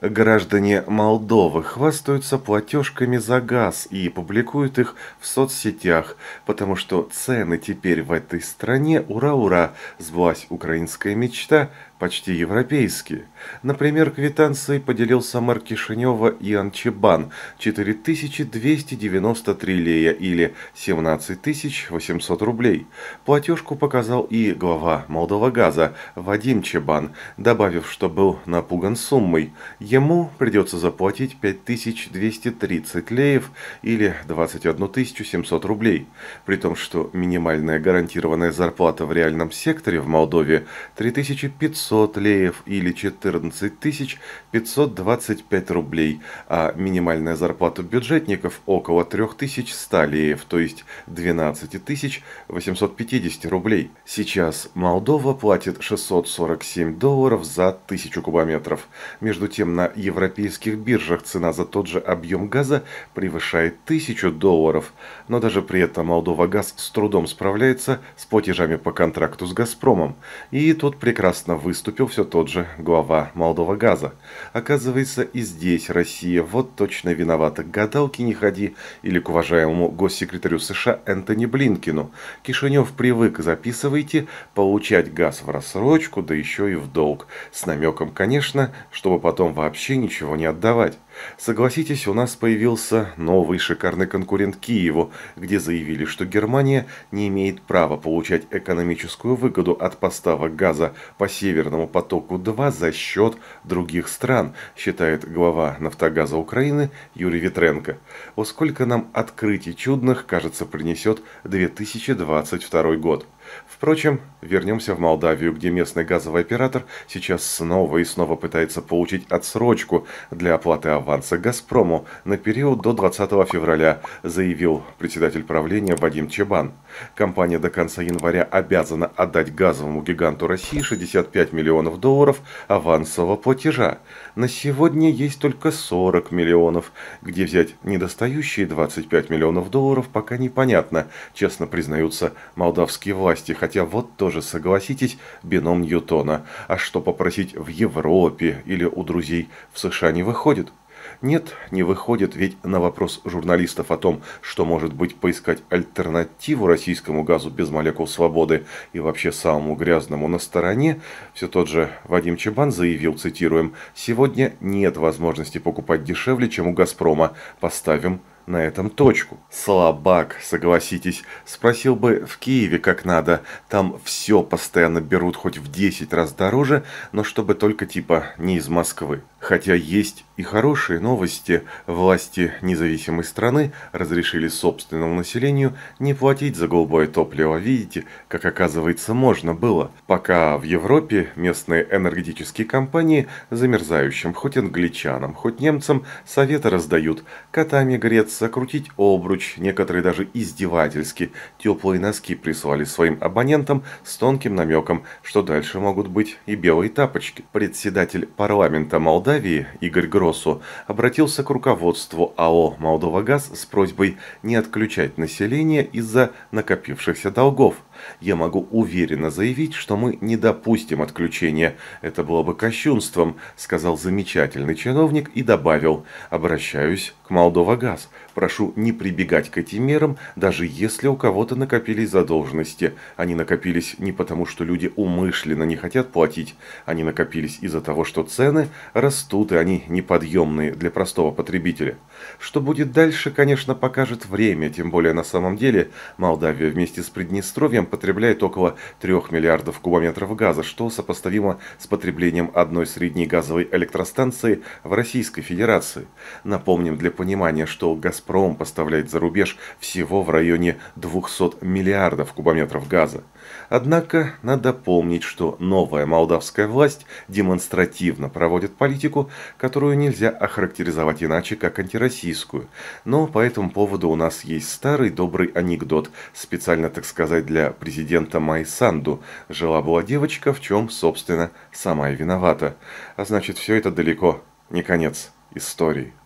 Граждане Молдовы хвастаются платежками за газ и публикуют их в соцсетях, потому что цены теперь в этой стране ура-ура, сбылась украинская мечта почти европейские. Например, квитанцией поделился мэр Кишинева Иоанн Чебан 4293 лея или 17800 рублей. Платежку показал и глава Газа Вадим Чебан, добавив, что был напуган суммой. Ему придется заплатить 5230 леев или 21700 рублей, при том, что минимальная гарантированная зарплата в реальном секторе в Молдове 3500 600 леев или 14 525 рублей, а минимальная зарплата бюджетников около 3100 леев, то есть 12 850 рублей. Сейчас Молдова платит 647 долларов за 1000 кубометров. Между тем на европейских биржах цена за тот же объем газа превышает 1000 долларов, но даже при этом Молдова газ с трудом справляется с платежами по контракту с «Газпромом», и тут прекрасно выступил выступил все тот же глава молодого газа. Оказывается, и здесь Россия вот точно виновата. Гадалки не ходи или к уважаемому госсекретарю США Энтони Блинкину. Кишинев привык, записывайте, получать газ в рассрочку, да еще и в долг. С намеком, конечно, чтобы потом вообще ничего не отдавать. Согласитесь, у нас появился новый шикарный конкурент Киеву, где заявили, что Германия не имеет права получать экономическую выгоду от поставок газа по Северному потоку-2 за счет других стран, считает глава «Нафтогаза Украины» Юрий Ветренко. Во сколько нам открытий чудных, кажется, принесет 2022 год. Впрочем, вернемся в Молдавию, где местный газовый оператор сейчас снова и снова пытается получить отсрочку для оплаты аванса «Газпрому» на период до 20 февраля, заявил председатель правления Вадим Чебан. Компания до конца января обязана отдать газовому гиганту России 65 миллионов долларов авансового платежа. На сегодня есть только 40 миллионов. Где взять недостающие 25 миллионов долларов, пока непонятно, честно признаются молдавские власти власти, хотя вот тоже, согласитесь, бином Ньютона. А что попросить в Европе или у друзей в США не выходит? Нет, не выходит, ведь на вопрос журналистов о том, что может быть поискать альтернативу российскому газу без молекул свободы и вообще самому грязному на стороне, все тот же Вадим Чебан заявил, цитируем, «Сегодня нет возможности покупать дешевле, чем у «Газпрома». Поставим на этом точку. Слабак, согласитесь, спросил бы в Киеве как надо, там все постоянно берут хоть в 10 раз дороже, но чтобы только типа не из Москвы. Хотя есть и хорошие новости власти независимой страны разрешили собственному населению не платить за голубое топливо. Видите, как оказывается можно было, пока в Европе местные энергетические компании замерзающим, хоть англичанам, хоть немцам советы раздают, котами греться, крутить обруч, некоторые даже издевательски теплые носки прислали своим абонентам с тонким намеком, что дальше могут быть и белые тапочки. Председатель парламента Молдавии Игорь Грозный вопросу обратился к руководству АО «Молдовагаз» с просьбой не отключать население из-за накопившихся долгов – я могу уверенно заявить, что мы не допустим отключения. Это было бы кощунством, сказал замечательный чиновник и добавил, обращаюсь к Молдова Газ. Прошу не прибегать к этим мерам, даже если у кого-то накопились задолженности. Они накопились не потому, что люди умышленно не хотят платить, они накопились из-за того, что цены растут и они неподъемные для простого потребителя. Что будет дальше, конечно, покажет время, тем более на самом деле Молдавия вместе с Приднестровьем потребляет около 3 миллиардов кубометров газа, что сопоставимо с потреблением одной средней газовой электростанции в Российской Федерации. Напомним для понимания, что «Газпром» поставляет за рубеж всего в районе 200 миллиардов кубометров газа. Однако, надо помнить, что новая молдавская власть демонстративно проводит политику, которую нельзя охарактеризовать иначе, как антироссийскую. Но по этому поводу у нас есть старый добрый анекдот, специально, так сказать, для президента Майсанду. Жила-была девочка, в чем, собственно, сама и виновата. А значит, все это далеко не конец истории.